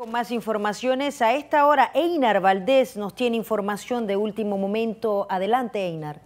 Con más informaciones a esta hora, Einar Valdés nos tiene información de último momento. Adelante, Einar.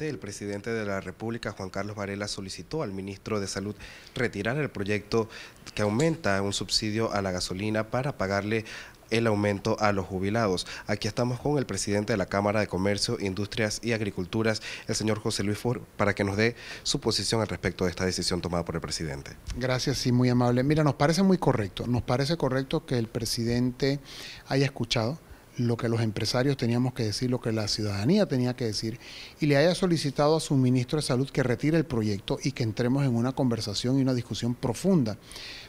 el presidente de la República, Juan Carlos Varela, solicitó al ministro de Salud retirar el proyecto que aumenta un subsidio a la gasolina para pagarle el aumento a los jubilados. Aquí estamos con el presidente de la Cámara de Comercio, Industrias y Agriculturas, el señor José Luis Ford, para que nos dé su posición al respecto de esta decisión tomada por el presidente. Gracias, sí, muy amable. Mira, nos parece muy correcto, nos parece correcto que el presidente haya escuchado lo que los empresarios teníamos que decir, lo que la ciudadanía tenía que decir, y le haya solicitado a su ministro de Salud que retire el proyecto y que entremos en una conversación y una discusión profunda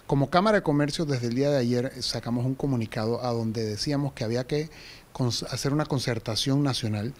como Cámara de Comercio, desde el día de ayer eh, sacamos un comunicado a donde decíamos que había que hacer una concertación nacional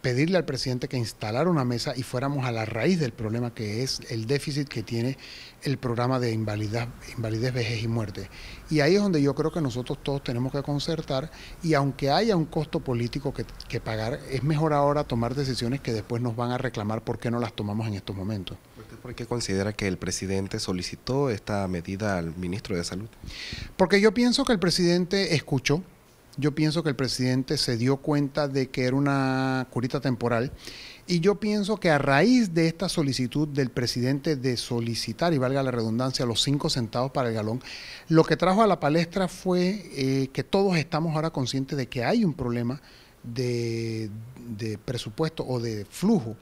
pedirle al presidente que instalara una mesa y fuéramos a la raíz del problema que es el déficit que tiene el programa de invalidez, invalidez, vejez y muerte. Y ahí es donde yo creo que nosotros todos tenemos que concertar y aunque haya un costo político que, que pagar, es mejor ahora tomar decisiones que después nos van a reclamar por qué no las tomamos en estos momentos. ¿Usted por qué considera que el presidente solicitó esta medida al ministro de Salud? Porque yo pienso que el presidente escuchó, yo pienso que el presidente se dio cuenta de que era una curita temporal y yo pienso que a raíz de esta solicitud del presidente de solicitar, y valga la redundancia, los cinco centavos para el galón, lo que trajo a la palestra fue eh, que todos estamos ahora conscientes de que hay un problema de, de presupuesto o de flujo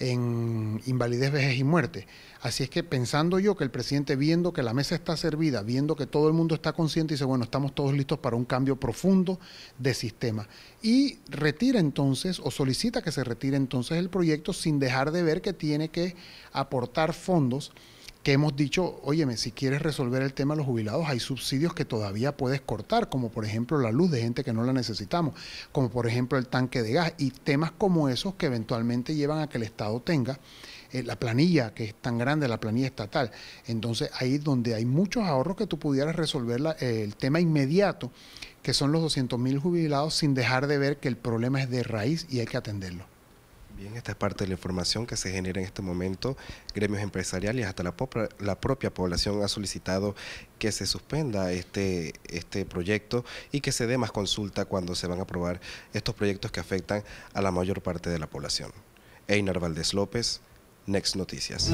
en invalidez, vejez y muerte. Así es que pensando yo que el presidente, viendo que la mesa está servida, viendo que todo el mundo está consciente, dice, bueno, estamos todos listos para un cambio profundo de sistema. Y retira entonces, o solicita que se retire entonces el proyecto sin dejar de ver que tiene que aportar fondos que hemos dicho, óyeme, si quieres resolver el tema de los jubilados, hay subsidios que todavía puedes cortar, como por ejemplo la luz de gente que no la necesitamos, como por ejemplo el tanque de gas y temas como esos que eventualmente llevan a que el Estado tenga eh, la planilla, que es tan grande, la planilla estatal. Entonces ahí donde hay muchos ahorros que tú pudieras resolver eh, el tema inmediato, que son los 200 mil jubilados, sin dejar de ver que el problema es de raíz y hay que atenderlo. Bien, esta es parte de la información que se genera en este momento. Gremios empresariales, hasta la, propia población ha solicitado que se suspenda este, este proyecto y que se dé más consulta cuando se van a aprobar estos proyectos que afectan a la mayor parte de la población. Einar Valdés López, Next Noticias.